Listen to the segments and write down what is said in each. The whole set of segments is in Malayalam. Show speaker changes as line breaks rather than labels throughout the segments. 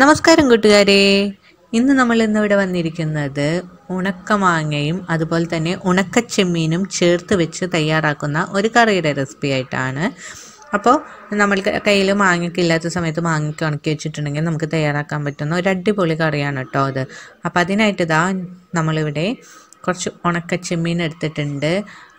നമസ്കാരം കൂട്ടുകാരെ ഇന്ന് നമ്മൾ ഇന്ന് ഇവിടെ വന്നിരിക്കുന്നത് ഉണക്കമാങ്ങയും അതുപോലെ തന്നെ ഉണക്കച്ചെമ്മീനും ചേർത്ത് വെച്ച് തയ്യാറാക്കുന്ന ഒരു കറിയുടെ റെസിപ്പി ആയിട്ടാണ് അപ്പോൾ നമ്മൾ കയ്യിൽ മാങ്ങയ്ക്ക് ഇല്ലാത്ത സമയത്ത് മാങ്ങയ്ക്ക് ഉണക്കി വെച്ചിട്ടുണ്ടെങ്കിൽ നമുക്ക് തയ്യാറാക്കാൻ പറ്റുന്ന ഒരു അടിപൊളി കറിയാണ് കേട്ടോ അത് അപ്പോൾ അതിനായിട്ട് ഇതാ നമ്മളിവിടെ കുറച്ച് ഉണക്കച്ചെമ്മീൻ എടുത്തിട്ടുണ്ട്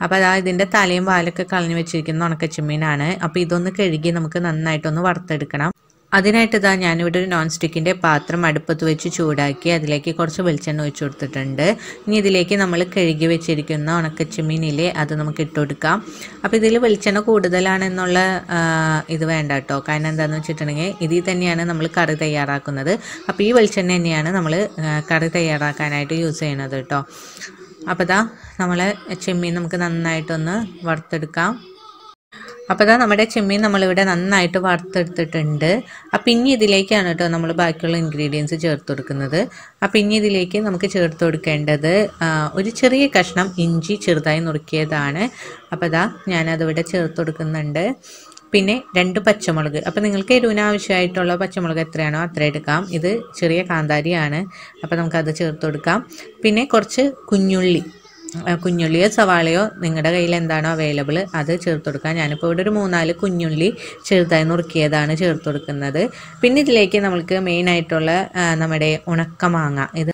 അപ്പോൾ അതാ ഇതിൻ്റെ തലയും വാലൊക്കെ കളഞ്ഞു വെച്ചിരിക്കുന്ന ഉണക്കച്ചെമ്മീനാണ് അപ്പോൾ ഇതൊന്ന് കഴുകി നമുക്ക് നന്നായിട്ടൊന്ന് വറുത്തെടുക്കണം അതിനായിട്ട് ഇതാ ഞാനിവിടെ ഒരു നോൺ സ്റ്റിക്കിൻ്റെ പാത്രം അടുപ്പത്ത് വെച്ച് ചൂടാക്കി അതിലേക്ക് കുറച്ച് വെളിച്ചെണ്ണ ഒഴിച്ചു കൊടുത്തിട്ടുണ്ട് ഇനി ഇതിലേക്ക് നമ്മൾ കഴുകി വെച്ചിരിക്കുന്ന ഉണക്കച്ചെമ്മീനിലെ അത് നമുക്ക് ഇട്ട് കൊടുക്കാം അപ്പോൾ ഇതിൽ വെളിച്ചെണ്ണ കൂടുതലാണെന്നുള്ള ഇത് വേണ്ട കേട്ടോ കാരണം എന്താണെന്ന് വെച്ചിട്ടുണ്ടെങ്കിൽ ഇതിൽ തന്നെയാണ് നമ്മൾ കറി തയ്യാറാക്കുന്നത് അപ്പോൾ ഈ വെളിച്ചെണ്ണ തന്നെയാണ് നമ്മൾ കറി തയ്യാറാക്കാനായിട്ട് യൂസ് ചെയ്യണത് കേട്ടോ അപ്പോൾ ഇതാ നമ്മൾ ചെമ്മീൻ നമുക്ക് നന്നായിട്ടൊന്ന് വറുത്തെടുക്കാം അപ്പോൾ ഇതാ നമ്മുടെ ചെമ്മീൻ നമ്മളിവിടെ നന്നായിട്ട് വറുത്തെടുത്തിട്ടുണ്ട് അപ്പം ഇനി ഇതിലേക്കാണ് കേട്ടോ നമ്മൾ ബാക്കിയുള്ള ഇൻഗ്രീഡിയൻസ് ചേർത്ത് കൊടുക്കുന്നത് അപ്പം ഇനി ഇതിലേക്ക് നമുക്ക് ചേർത്ത് കൊടുക്കേണ്ടത് ഒരു ചെറിയ കഷ്ണം ഇഞ്ചി ചെറുതായി നുറുക്കിയതാണ് അപ്പോൾ ഇതാ ഞാനതിവിടെ ചേർത്ത് കൊടുക്കുന്നുണ്ട് പിന്നെ രണ്ട് പച്ചമുളക് അപ്പോൾ നിങ്ങൾക്ക് എരിവിന് ആവശ്യമായിട്ടുള്ള പച്ചമുളക് എത്രയാണോ അത്ര എടുക്കാം ഇത് ചെറിയ കാന്താരിയാണ് അപ്പോൾ നമുക്കത് ചേർത്ത് കൊടുക്കാം പിന്നെ കുറച്ച് കുഞ്ഞുള്ളി കുഞ്ഞുള്ളിയോ സവാളയോ നിങ്ങളുടെ കയ്യിൽ എന്താണോ അവൈലബിൾ അത് ചേർത്ത് കൊടുക്കുക ഞാനിപ്പോൾ ഇവിടെ ഒരു മൂന്നാല് കുഞ്ഞുള്ളി ചെറുതായി നുറുക്കിയതാണ് ചേർത്ത് കൊടുക്കുന്നത് പിന്നെ ഇതിലേക്ക് നമുക്ക് മെയിൻ ആയിട്ടുള്ള നമ്മുടെ ഉണക്കമാങ്ങ ഇത്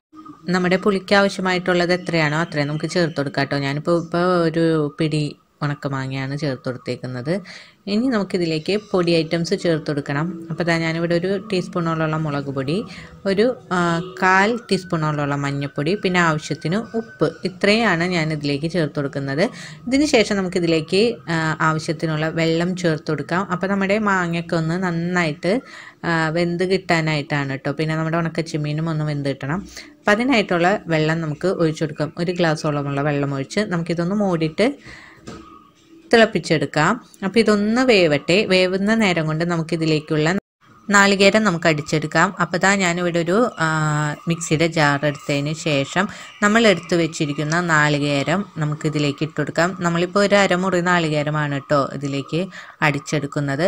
നമ്മുടെ പുളിക്കാവശ്യമായിട്ടുള്ളത് ആവശ്യമായിട്ടുള്ളത് എത്രയാണോ അത്രയും നമുക്ക് ചേർത്ത് കൊടുക്കാം കേട്ടോ ഞാനിപ്പോൾ ഇപ്പോൾ ഒരു പിടി ഉണക്കമാങ്ങയാണ് ചേർത്ത് കൊടുത്തേക്കുന്നത് ഇനി നമുക്കിതിലേക്ക് പൊടി ഐറ്റംസ് ചേർത്ത് കൊടുക്കണം അപ്പോൾ ഇതാ ഞാനിവിടെ ഒരു ടീസ്പൂണോളം മുളക് പൊടി ഒരു കാൽ ടീസ്പൂണോളം മഞ്ഞൾപ്പൊടി പിന്നെ ആവശ്യത്തിന് ഉപ്പ് ഇത്രയാണ് ഞാനിതിലേക്ക് ചേർത്ത് കൊടുക്കുന്നത് ഇതിന് ശേഷം നമുക്കിതിലേക്ക് ആവശ്യത്തിനുള്ള വെള്ളം ചേർത്ത് കൊടുക്കാം അപ്പോൾ നമ്മുടെ മാങ്ങയ്ക്ക് ഒന്ന് നന്നായിട്ട് വെന്ത് കിട്ടാനായിട്ടാണ് കേട്ടോ പിന്നെ നമ്മുടെ ഉണക്കച്ചിമ്മീനും ഒന്ന് വെന്ത് കിട്ടണം അപ്പം അതിനായിട്ടുള്ള വെള്ളം നമുക്ക് ഒഴിച്ചു കൊടുക്കാം ഒരു ഗ്ലാസ്സോളമുള്ള വെള്ളം ഒഴിച്ച് നമുക്കിതൊന്ന് മൂടിയിട്ട് തിളപ്പിച്ചെടുക്കാം അപ്പോൾ ഇതൊന്ന് വേവട്ടെ വേവുന്ന നേരം കൊണ്ട് നമുക്കിതിലേക്കുള്ള നാളികേരം നമുക്ക് അടിച്ചെടുക്കാം അപ്പോൾ താ ഞാനിവിടെ ഒരു മിക്സിയുടെ ജാർ എടുത്തതിന് ശേഷം നമ്മൾ എടുത്തു വെച്ചിരിക്കുന്ന നാളികേരം നമുക്ക് ഇതിലേക്ക് ഇട്ടുകൊടുക്കാം നമ്മളിപ്പോൾ ഒരു അരമുറി നാളികേരമാണ് കേട്ടോ ഇതിലേക്ക് അടിച്ചെടുക്കുന്നത്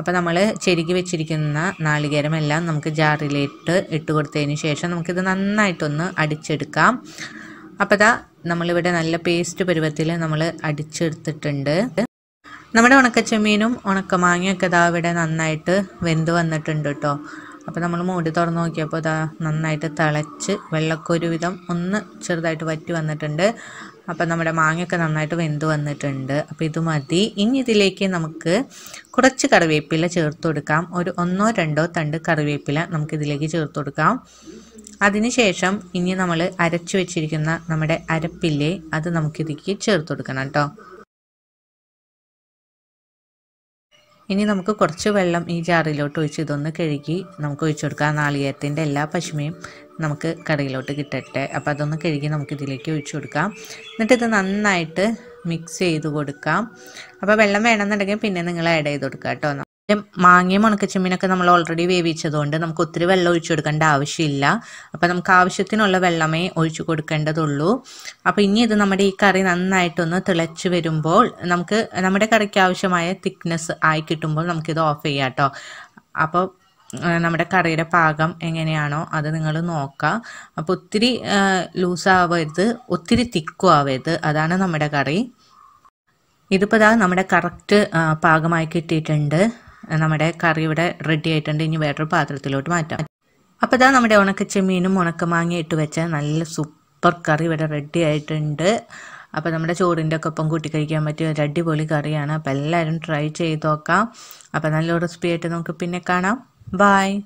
അപ്പോൾ നമ്മൾ ചെരുകി വെച്ചിരിക്കുന്ന നാളികേരമെല്ലാം നമുക്ക് ജാറിലിട്ട് ഇട്ട് കൊടുത്തതിന് ശേഷം നമുക്കിത് നന്നായിട്ടൊന്ന് അടിച്ചെടുക്കാം അപ്പോൾ താ നമ്മളിവിടെ നല്ല പേസ്റ്റ് പരുവത്തിൽ നമ്മൾ അടിച്ചെടുത്തിട്ടുണ്ട് നമ്മുടെ ഉണക്കച്ചെമ്മീനും ഉണക്കമാങ്ങയൊക്കെ ഇതാ ഇവിടെ നന്നായിട്ട് വെന്ത് വന്നിട്ടുണ്ട് കേട്ടോ അപ്പോൾ നമ്മൾ മൂടി തുറന്ന് നോക്കിയപ്പോൾ ഇതാ നന്നായിട്ട് തിളച്ച് വെള്ളമൊക്കെ ഒരുവിധം ഒന്ന് ചെറുതായിട്ട് വറ്റി വന്നിട്ടുണ്ട് അപ്പോൾ നമ്മുടെ മാങ്ങയൊക്കെ നന്നായിട്ട് വെന്ത് വന്നിട്ടുണ്ട് അപ്പോൾ ഇത് മതി ഇനി ഇതിലേക്ക് നമുക്ക് കുറച്ച് കറിവേപ്പില ചേർത്ത് കൊടുക്കാം ഒരു ഒന്നോ രണ്ടോ തണ്ട് കറിവേപ്പില നമുക്കിതിലേക്ക് ചേർത്ത് കൊടുക്കാം അതിനുശേഷം ഇനി നമ്മൾ അരച്ചു വെച്ചിരിക്കുന്ന നമ്മുടെ അരപ്പില്ലേ അത് നമുക്കിതിലേക്ക് ചേർത്ത് കൊടുക്കണം കേട്ടോ ഇനി നമുക്ക് കുറച്ച് വെള്ളം ഈ ജാറിലോട്ട് ഒഴിച്ച് ഇതൊന്ന് കഴുകി നമുക്ക് ഒഴിച്ചു കൊടുക്കാം നാളികേരത്തിൻ്റെ എല്ലാ പശുമയും നമുക്ക് കറിയിലോട്ട് കിട്ടട്ടെ അപ്പോൾ അതൊന്ന് കഴുകി നമുക്ക് ഇതിലേക്ക് ഒഴിച്ചു കൊടുക്കാം എന്നിട്ട് ഇത് നന്നായിട്ട് മിക്സ് ചെയ്ത് കൊടുക്കാം അപ്പോൾ വെള്ളം വേണമെന്നുണ്ടെങ്കിൽ പിന്നെ നിങ്ങൾ ആഡ് ചെയ്ത് കൊടുക്കാം കേട്ടോ മാങ്ങയും ഉണക്കച്ചെമ്മീനൊക്കെ നമ്മൾ ഓൾറെഡി വേവിച്ചതുകൊണ്ട് നമുക്ക് ഒത്തിരി വെള്ളം ഒഴിച്ചു കൊടുക്കേണ്ട ആവശ്യമില്ല അപ്പോൾ നമുക്ക് ആവശ്യത്തിനുള്ള വെള്ളമേ ഒഴിച്ചു കൊടുക്കേണ്ടതുള്ളൂ അപ്പോൾ ഇനി ഇത് നമ്മുടെ ഈ കറി നന്നായിട്ടൊന്ന് തിളച്ച് വരുമ്പോൾ നമുക്ക് നമ്മുടെ കറിക്ക് ആവശ്യമായ തിക്നെസ് ആയി കിട്ടുമ്പോൾ നമുക്കിത് ഓഫ് ചെയ്യാം കേട്ടോ അപ്പോൾ നമ്മുടെ കറിയുടെ പാകം എങ്ങനെയാണോ അത് നിങ്ങൾ നോക്കുക അപ്പോൾ ഒത്തിരി ലൂസാവരുത് ഒത്തിരി തിക്കും ആവരുത് അതാണ് നമ്മുടെ കറി ഇതിപ്പോൾ നമ്മുടെ കറക്റ്റ് പാകമായി കിട്ടിയിട്ടുണ്ട് നമ്മുടെ കറി ഇവിടെ റെഡി ആയിട്ടുണ്ട് ഇനി വേറൊരു പാത്രത്തിലോട്ട് മാറ്റാം അപ്പോൾ ഇതാ നമ്മുടെ ഉണക്കച്ചെമ്മീനും ഉണക്കമാങ്ങയും ഇട്ട് വെച്ച നല്ല സൂപ്പർ കറി ഇവിടെ റെഡി ആയിട്ടുണ്ട് അപ്പോൾ നമ്മുടെ ചോറിൻ്റെ ഒക്കെ ഒപ്പം കൂട്ടി കഴിക്കാൻ പറ്റിയ ഒരു അടിപൊളി കറിയാണ് അപ്പോൾ എല്ലാവരും ട്രൈ ചെയ്ത് നോക്കാം അപ്പോൾ നല്ല റെസിപ്പി ആയിട്ട് നമുക്ക് പിന്നെ കാണാം ബായ്